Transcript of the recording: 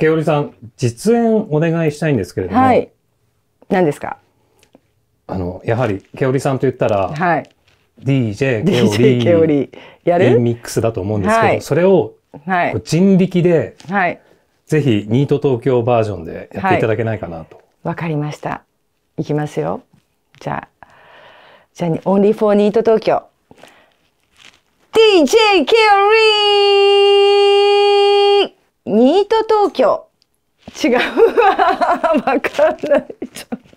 けおりさん、実演お願いしたいんですけれども。はい。何ですかあの、やはり、けおりさんと言ったら、はい。DJ けおり、DJ けおり、やるミックスだと思うんですけど、はい、それを、はい。人力で、はい。ぜひ、ニート東京バージョンでやっていただけないかなと。わ、はい、かりました。いきますよ。じゃあ、じゃあ、オンリーフォーニート東京。DJ けおりー東京違うわかんないちょっと